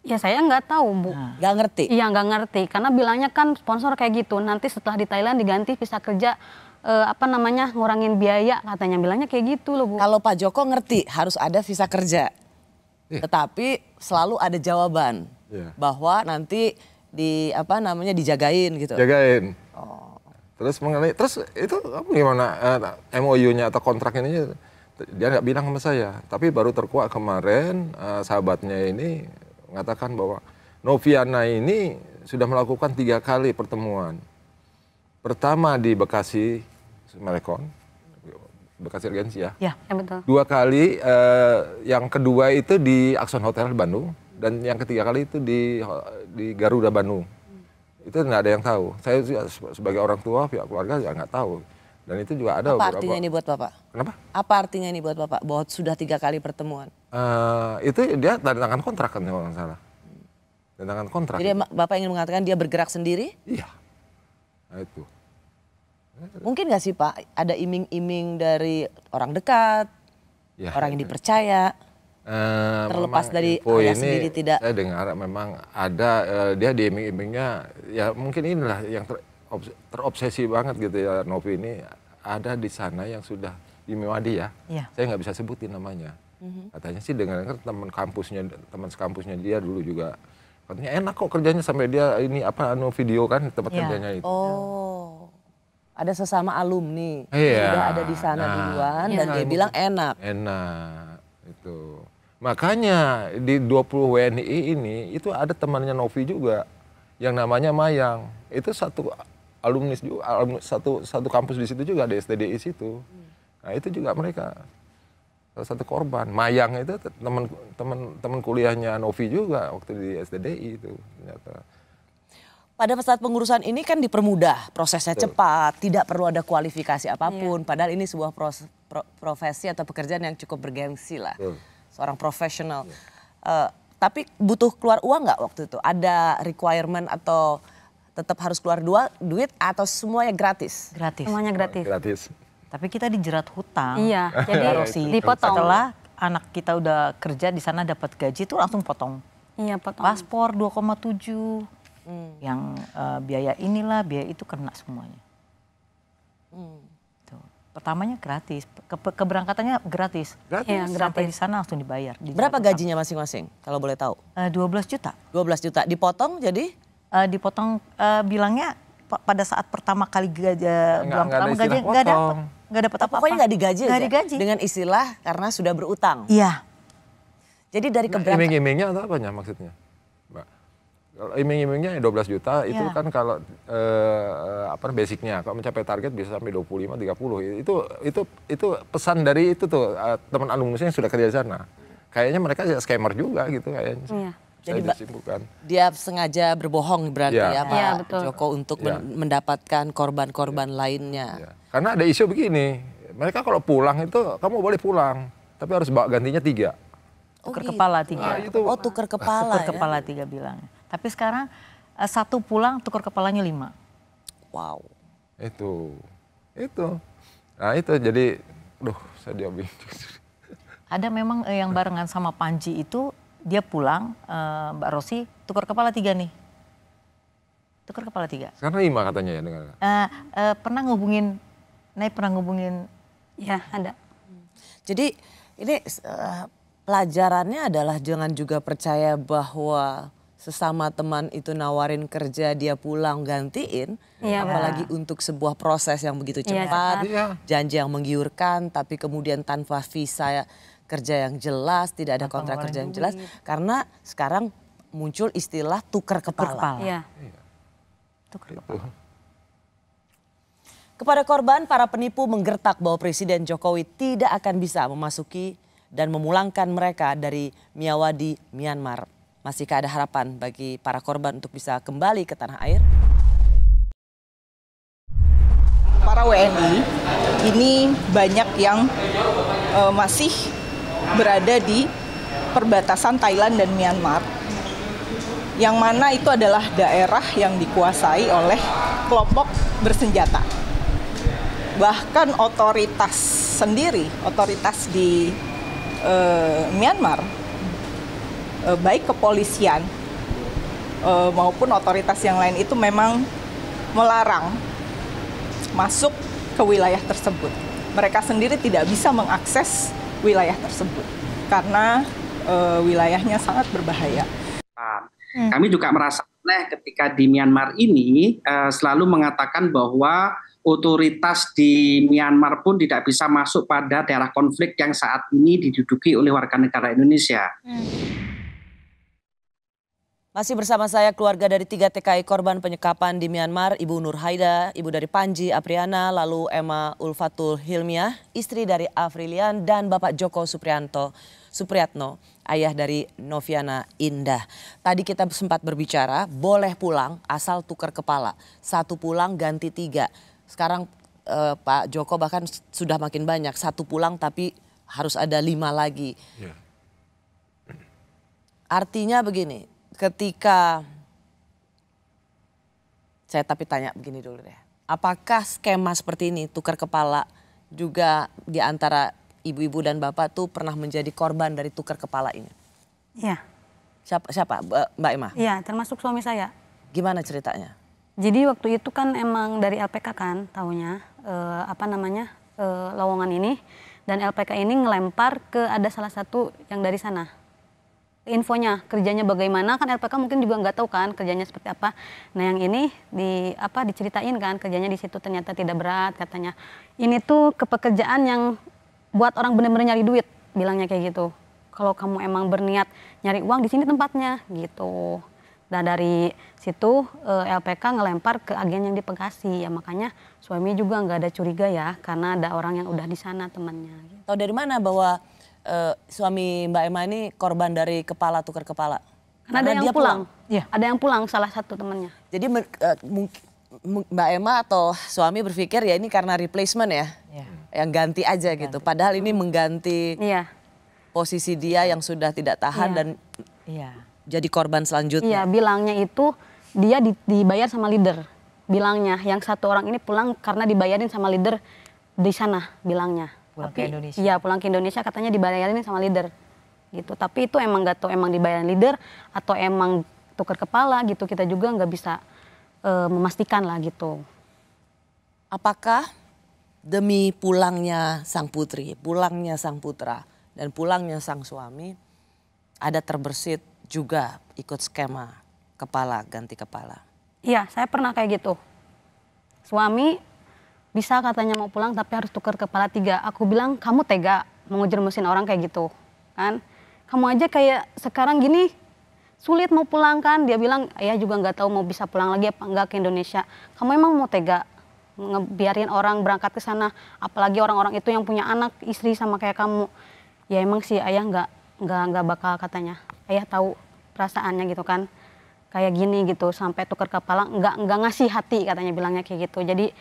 Ya saya nggak tahu bu. Nah. Nggak ngerti. Iya nggak ngerti karena bilangnya kan sponsor kayak gitu. Nanti setelah di Thailand diganti bisa kerja eh, apa namanya ngurangin biaya katanya bilangnya kayak gitu loh bu. Kalau Pak Joko ngerti harus ada visa kerja. Yeah. Tetapi selalu ada jawaban yeah. bahwa nanti di apa namanya dijagain gitu. Jagain. Oh. Terus mengenai terus itu apa gimana eh, MOU-nya atau kontrak ini dia nggak bilang sama saya. Tapi baru terkuat kemarin eh, sahabatnya ini mengatakan bahwa Noviana ini sudah melakukan tiga kali pertemuan. Pertama di Bekasi, Melekon, Bekasi Regensi ya. ya. ya betul. Dua kali, eh, yang kedua itu di Akson Hotel Bandung, dan yang ketiga kali itu di, di Garuda Bandung. Itu nggak ada yang tahu. Saya sebagai orang tua, pihak keluarga ya nggak tahu dan itu juga ada. Apa artinya ini buat bapak? Kenapa? Apa artinya ini buat bapak? Bahwa sudah tiga kali pertemuan. Uh, itu dia tanda tangan kontrak kan kalau nggak salah. Tanda tangan kontrak. Jadi itu. bapak ingin mengatakan dia bergerak sendiri? Iya. Nah, itu. Mungkin nggak sih pak ada iming-iming dari orang dekat, ya, orang ya. yang dipercaya? Uh, terlepas dari ayah ini sendiri tidak saya dengar memang ada uh, dia diiming-imingnya ya mungkin inilah yang ter, terobsesi banget gitu ya Novi ini ada di sana yang sudah di Mewadi ya, ya. saya nggak bisa sebutin namanya. Mm-hmm. Katanya sih dengan kan teman kampusnya, teman sekampusnya dia dulu juga katanya enak kok kerjanya sampai dia ini apa anu video kan tempat ya. kerjanya itu. Oh. Ada sesama alumni iya. sudah ada di sana nah, duluan ya. dan iya. dia bilang enak. Enak itu. Makanya di 20 WNI ini itu ada temannya Novi juga yang namanya Mayang. Itu satu alumni alumni satu satu kampus di situ juga ada STDI situ. Nah, itu juga mereka salah satu korban. Mayang itu teman teman teman kuliahnya Novi juga waktu di STDI itu ternyata. Pada saat pengurusan ini kan dipermudah, prosesnya Betul. cepat, tidak perlu ada kualifikasi iya. apapun. Padahal ini sebuah pro, pro, profesi atau pekerjaan yang cukup bergengsi lah, Betul. seorang profesional. Uh, tapi butuh keluar uang nggak waktu itu? Ada requirement atau tetap harus keluar dua, duit atau semuanya gratis? Gratis. Semuanya oh, gratis. Gratis. Tapi kita dijerat hutang. Iya. Jadi Rosi, dipotong. Setelah anak kita udah kerja di sana dapat gaji tuh langsung potong. Iya, potong. Paspor 2,7. Hmm. Yang uh, biaya inilah, biaya itu kena semuanya. Hmm. Tuh. Pertamanya gratis, Ke keberangkatannya gratis. Gratis. Ya, gratis. Sampai di sana langsung dibayar. Berapa gajinya masing-masing kalau boleh tahu? Uh, eh, 12 juta. 12 juta. Dipotong jadi uh, dipotong uh, bilangnya pada saat pertama kali gaji belum pertama gaji nggak dapat nggak dapat apa-apa pokoknya nggak digaji nggak digaji dengan istilah karena sudah berutang iya jadi dari nah, keberatan nah, iming-imingnya atau apanya maksudnya mbak kalau iming-imingnya 12 juta ya. itu iya. kan kalau eh, apa basicnya kalau mencapai target bisa sampai 25 30 itu itu itu pesan dari itu tuh eh, teman alumni yang sudah kerja di sana kayaknya mereka scammer juga gitu kayaknya iya. Jadi disibukan. dia sengaja berbohong berarti ya, ya Pak ya, betul. Joko untuk ya. mendapatkan korban-korban ya. lainnya. Ya. Karena ada isu begini, mereka kalau pulang itu kamu boleh pulang, tapi harus bawa gantinya tiga. Oh, tuker gitu. kepala tiga. Nah, itu... Oh tuker kepala. tuker ya? kepala tiga bilang. Tapi sekarang eh, satu pulang tuker kepalanya lima. Wow. Itu, itu. Nah itu jadi, duh saya diambil. Ada memang eh, yang barengan sama Panji itu dia pulang uh, Mbak Rosi tukar kepala tiga nih tukar kepala tiga karena Ima katanya ya dengar uh, uh, pernah ngubungin Naik pernah ngubungin ya ada jadi ini uh, pelajarannya adalah jangan juga percaya bahwa sesama teman itu nawarin kerja dia pulang gantiin ya. apalagi untuk sebuah proses yang begitu iya, cepat ya. janji yang menggiurkan tapi kemudian tanpa visa kerja yang jelas, tidak ada kontrak kerja yang jelas karena sekarang muncul istilah tukar kepala. kepala. Ya. Tukar gitu. kepala. Kepada korban, para penipu menggertak bahwa Presiden Jokowi tidak akan bisa memasuki dan memulangkan mereka dari Miawadi, Myanmar. Masihkah ada harapan bagi para korban untuk bisa kembali ke tanah air? Para WNI ini banyak yang uh, masih berada di perbatasan Thailand dan Myanmar yang mana itu adalah daerah yang dikuasai oleh kelompok bersenjata. Bahkan otoritas sendiri, otoritas di uh, Myanmar, uh, baik kepolisian uh, maupun otoritas yang lain itu memang melarang masuk ke wilayah tersebut. Mereka sendiri tidak bisa mengakses wilayah tersebut karena e, wilayahnya sangat berbahaya. Hmm. Kami juga merasa aneh ketika di Myanmar ini e, selalu mengatakan bahwa otoritas di Myanmar pun tidak bisa masuk pada daerah konflik yang saat ini diduduki oleh warga negara Indonesia. Hmm. Masih bersama saya keluarga dari tiga TKI korban penyekapan di Myanmar, Ibu Nur Haida, Ibu dari Panji Apriana, lalu Emma Ulfatul Hilmiah, istri dari Afrilian, dan Bapak Joko Suprianto, Supriyatno, ayah dari Noviana Indah. Tadi kita sempat berbicara, boleh pulang asal tukar kepala. Satu pulang ganti tiga. Sekarang eh, Pak Joko bahkan sudah makin banyak, satu pulang tapi harus ada lima lagi. Yeah. Artinya begini, ketika saya tapi tanya begini dulu deh. Apakah skema seperti ini tukar kepala juga di antara ibu-ibu dan bapak tuh pernah menjadi korban dari tukar kepala ini? Iya. Siapa siapa Mbak Emma? Iya, termasuk suami saya. Gimana ceritanya? Jadi waktu itu kan emang dari LPK kan tahunya eh, apa namanya eh, lowongan ini dan LPK ini ngelempar ke ada salah satu yang dari sana infonya kerjanya bagaimana kan LPK mungkin juga nggak tahu kan kerjanya seperti apa nah yang ini di apa diceritain kan kerjanya di situ ternyata tidak berat katanya ini tuh kepekerjaan yang buat orang benar-benar nyari duit bilangnya kayak gitu kalau kamu emang berniat nyari uang di sini tempatnya gitu dan nah, dari situ eh, LPK ngelempar ke agen yang di Bekasi ya makanya suami juga nggak ada curiga ya karena ada orang yang udah di sana temannya. Gitu. Tahu dari mana bahwa uh, suami Mbak Emma ini korban dari kepala tukar kepala? Karena, ada yang pulang. pulang. Ya. Ada yang pulang salah satu temannya. Jadi uh, eh, mungkin Mbak Emma atau suami berpikir ya ini karena replacement ya, ya. yang ganti aja ganti. gitu. Padahal ini mengganti ya. posisi dia yang sudah tidak tahan ya. dan ya. jadi korban selanjutnya. Iya, bilangnya itu dia di, dibayar sama leader. Bilangnya yang satu orang ini pulang karena dibayarin sama leader di sana bilangnya pulang tapi, ke Indonesia iya pulang ke Indonesia katanya dibayarin sama leader gitu tapi itu emang gak tau emang dibayarin leader atau emang tukar kepala gitu kita juga nggak bisa e, memastikan lah gitu apakah demi pulangnya sang putri pulangnya sang putra dan pulangnya sang suami ada terbersit juga ikut skema kepala ganti kepala iya saya pernah kayak gitu suami bisa katanya mau pulang tapi harus tukar kepala tiga. Aku bilang kamu tega mengujar mesin orang kayak gitu kan. Kamu aja kayak sekarang gini sulit mau pulang kan. Dia bilang ayah juga nggak tahu mau bisa pulang lagi apa enggak ke Indonesia. Kamu emang mau tega ngebiarin orang berangkat ke sana apalagi orang-orang itu yang punya anak istri sama kayak kamu ya emang sih ayah nggak nggak nggak bakal katanya ayah tahu perasaannya gitu kan kayak gini gitu sampai tukar kepala nggak nggak ngasih hati katanya bilangnya kayak gitu jadi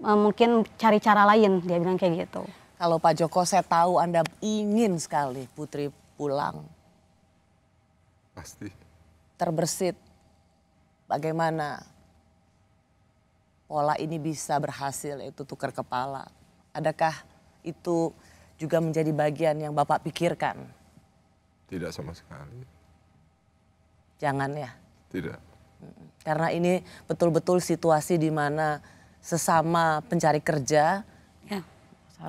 Eh, mungkin cari cara lain dia bilang kayak gitu. Kalau Pak Joko saya tahu Anda ingin sekali Putri pulang. Pasti. Terbersit. Bagaimana pola ini bisa berhasil itu tukar kepala. Adakah itu juga menjadi bagian yang Bapak pikirkan? Tidak sama sekali. Jangan ya. Tidak. Karena ini betul-betul situasi di mana sesama pencari kerja ya.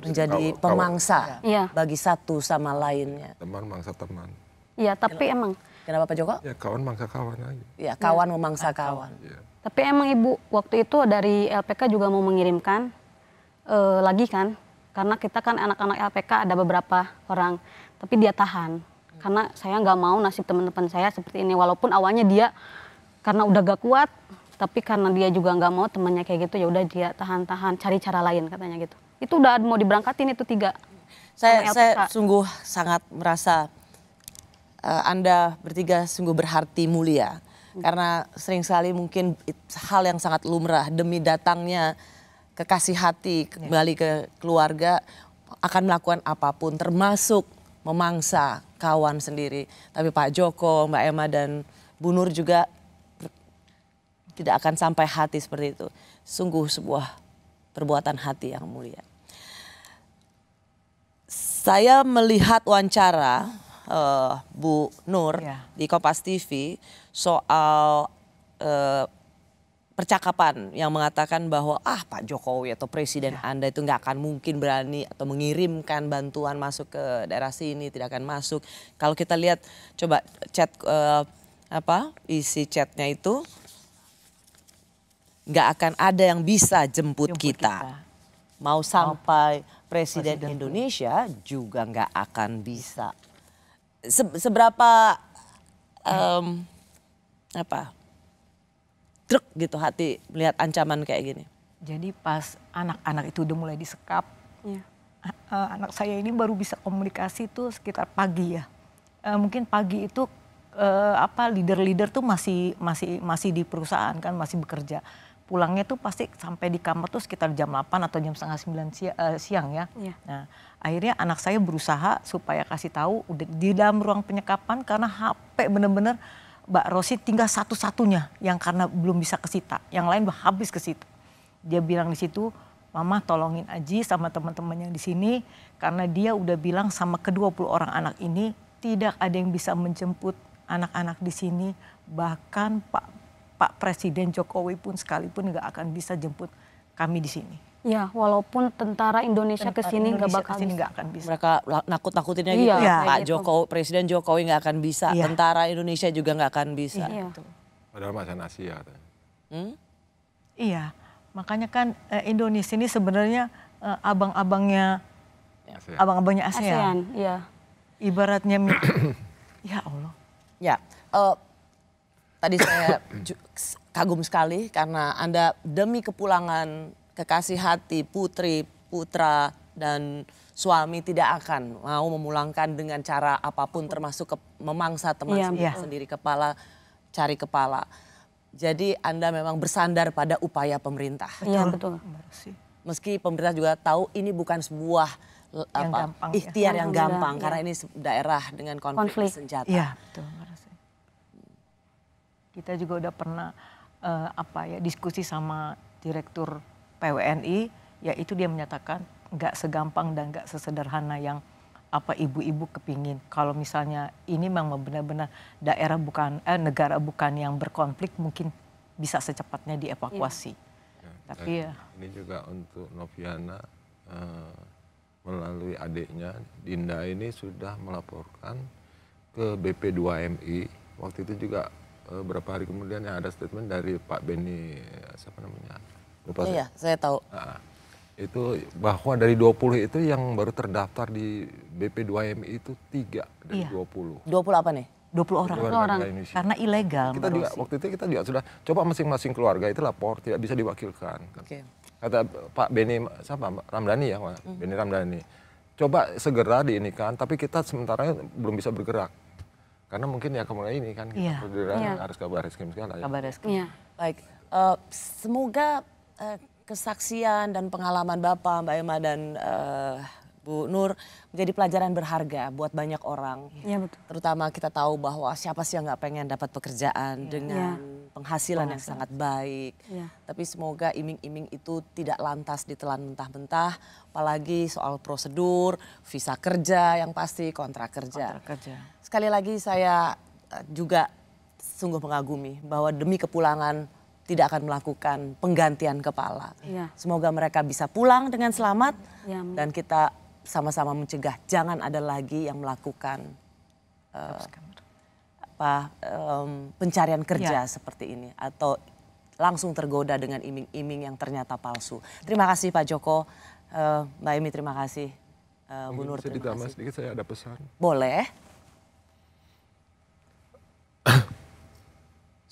menjadi kalau, pemangsa kalau, ya. ya. bagi satu sama lainnya. Teman mangsa teman. Iya, tapi Kenapa? emang. Kenapa Pak Joko? Ya kawan mangsa kawan aja. Ya kawan ya. memangsa kawan. Ya. Tapi emang Ibu waktu itu dari LPK juga mau mengirimkan uh, lagi kan? Karena kita kan anak-anak LPK ada beberapa orang, tapi dia tahan. Karena saya nggak mau nasib teman-teman saya seperti ini. Walaupun awalnya dia karena udah gak kuat, tapi karena dia juga nggak mau temannya kayak gitu ya udah dia tahan-tahan cari cara lain katanya gitu itu udah mau diberangkatin itu tiga saya saya sungguh sangat merasa uh, anda bertiga sungguh berarti mulia karena sering sekali mungkin hal yang sangat lumrah demi datangnya kekasih hati kembali ke keluarga akan melakukan apapun termasuk memangsa kawan sendiri tapi Pak Joko Mbak Emma dan Bu Nur juga tidak akan sampai hati seperti itu. Sungguh sebuah perbuatan hati yang mulia. Saya melihat wawancara uh, Bu Nur ya. di Kompas TV soal uh, percakapan yang mengatakan bahwa ah Pak Jokowi atau Presiden ya. Anda itu nggak akan mungkin berani atau mengirimkan bantuan masuk ke daerah sini tidak akan masuk. Kalau kita lihat coba chat uh, apa isi chatnya itu nggak akan ada yang bisa jemput, jemput kita. kita. Mau sampai presiden, presiden Indonesia juga nggak akan bisa. Se seberapa um, apa truk gitu hati melihat ancaman kayak gini. Jadi pas anak-anak itu udah mulai disekap, ya. uh, anak saya ini baru bisa komunikasi itu sekitar pagi ya. Uh, mungkin pagi itu uh, apa leader-leader tuh masih masih masih di perusahaan kan masih bekerja pulangnya tuh pasti sampai di kamar tuh sekitar jam 8 atau jam setengah 9 siang, uh, siang ya. ya. Nah, akhirnya anak saya berusaha supaya kasih tahu udah di dalam ruang penyekapan karena HP bener-bener Mbak Rosi tinggal satu-satunya yang karena belum bisa ke kesita, yang lain udah habis ke situ. Dia bilang di situ, "Mama tolongin Aji sama teman-teman yang di sini karena dia udah bilang sama ke-20 orang anak ini tidak ada yang bisa menjemput anak-anak di sini, bahkan Pak Pak Presiden Jokowi pun sekalipun nggak akan bisa jemput kami di sini. Ya, walaupun tentara Indonesia ke sini nggak bakal kesini gak akan bisa. Mereka nakut-nakutinnya gitu. iya, iya. gitu. Ya. Pak Jokowi, Presiden Jokowi nggak akan bisa. Iya. Tentara Indonesia juga nggak akan bisa. Iya. Gitu. macan Asia. Hmm? Iya, makanya kan eh, Indonesia ini sebenarnya eh, abang-abangnya ya. abang-abangnya ASEAN. ASEAN iya. Ibaratnya, ya Allah. Ya, uh, Tadi saya kagum sekali karena Anda demi kepulangan kekasih hati putri, putra dan suami tidak akan mau memulangkan dengan cara apapun termasuk ke, memangsa teman ya, sendiri, ya. sendiri kepala cari kepala. Jadi Anda memang bersandar pada upaya pemerintah. Iya betul. Meski pemerintah juga tahu ini bukan sebuah yang gampang, ikhtiar ya. yang gampang ya. Iya. karena ini daerah dengan konflik, konflik. senjata. Iya betul kita juga udah pernah uh, apa ya diskusi sama direktur PWNI yaitu dia menyatakan nggak segampang dan nggak sesederhana yang apa ibu-ibu kepingin kalau misalnya ini memang benar-benar daerah bukan eh, negara bukan yang berkonflik mungkin bisa secepatnya dievakuasi iya. ya. tapi ya ini juga untuk Noviana uh, melalui adiknya Dinda ini sudah melaporkan ke BP2MI waktu itu juga beberapa eh, hari kemudian yang ada statement dari Pak Beni eh, siapa namanya? Lupa iya, saya, saya tahu. Nah, itu bahwa dari 20 itu yang baru terdaftar di BP2MI itu tiga dari iya. 20. 20 apa nih? 20 orang. 20 orang karena ilegal. Kita juga, waktu itu kita juga sudah coba masing-masing keluarga itu lapor tidak bisa diwakilkan. Okay. Kata Pak Beni siapa Ramdhani ya, Pak. Mm -hmm. Beni Ramdhani. Coba segera diinikan tapi kita sementara belum bisa bergerak karena mungkin ya kemudian ini kan kita yeah. yeah. harus kabar reskrim segala. Ya. Kabar reskrim. Yeah. Baik, uh, semoga uh, kesaksian dan pengalaman Bapak, Mbak Emma dan uh, Bu Nur menjadi pelajaran berharga buat banyak orang. yeah, betul. Terutama kita tahu bahwa siapa sih yang nggak pengen dapat pekerjaan yeah. dengan yeah. penghasilan Penghasilan. yang sangat baik. Yeah. Tapi semoga iming-iming itu tidak lantas ditelan mentah-mentah, apalagi soal prosedur, visa kerja yang pasti, kontrak kerja. Kontrak kerja sekali lagi saya eh, juga sungguh mengagumi bahwa demi kepulangan tidak akan melakukan penggantian kepala. Ya. Semoga mereka bisa pulang dengan selamat ya. dan kita sama-sama mencegah jangan ada lagi yang melakukan uh, apa um, pencarian kerja ya. seperti ini atau langsung tergoda dengan iming-iming yang ternyata palsu. Terima kasih Pak Joko, uh, Mbak Emi terima kasih, uh, Bu Nur terima kasih. sedikit saya ada pesan. Boleh.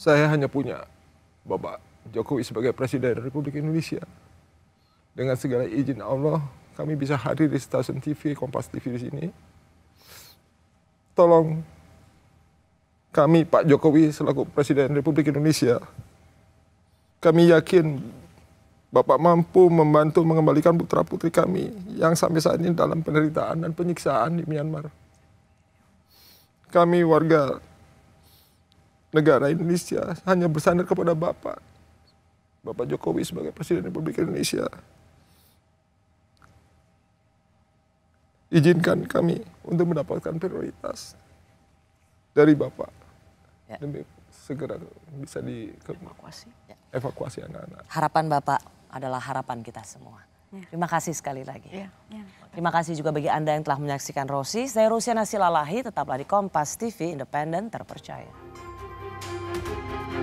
saya hanya punya Bapak Jokowi sebagai Presiden Republik Indonesia. Dengan segala izin Allah, kami bisa hadir di stasiun TV, Kompas TV di sini. Tolong kami Pak Jokowi selaku Presiden Republik Indonesia, kami yakin Bapak mampu membantu mengembalikan putra-putri kami yang sampai saat ini dalam penderitaan dan penyiksaan di Myanmar. Kami warga negara Indonesia hanya bersandar kepada Bapak. Bapak Jokowi sebagai Presiden Republik Indonesia. Izinkan kami untuk mendapatkan prioritas dari Bapak. Ya. Demi segera bisa di evakuasi, ya. evakuasi anak-anak. Harapan Bapak adalah harapan kita semua. Ya. Terima kasih sekali lagi. Ya. Ya. Terima kasih juga bagi Anda yang telah menyaksikan Rosi. Saya Rusia Nasilalahi, tetaplah di Kompas TV, independen, terpercaya. Música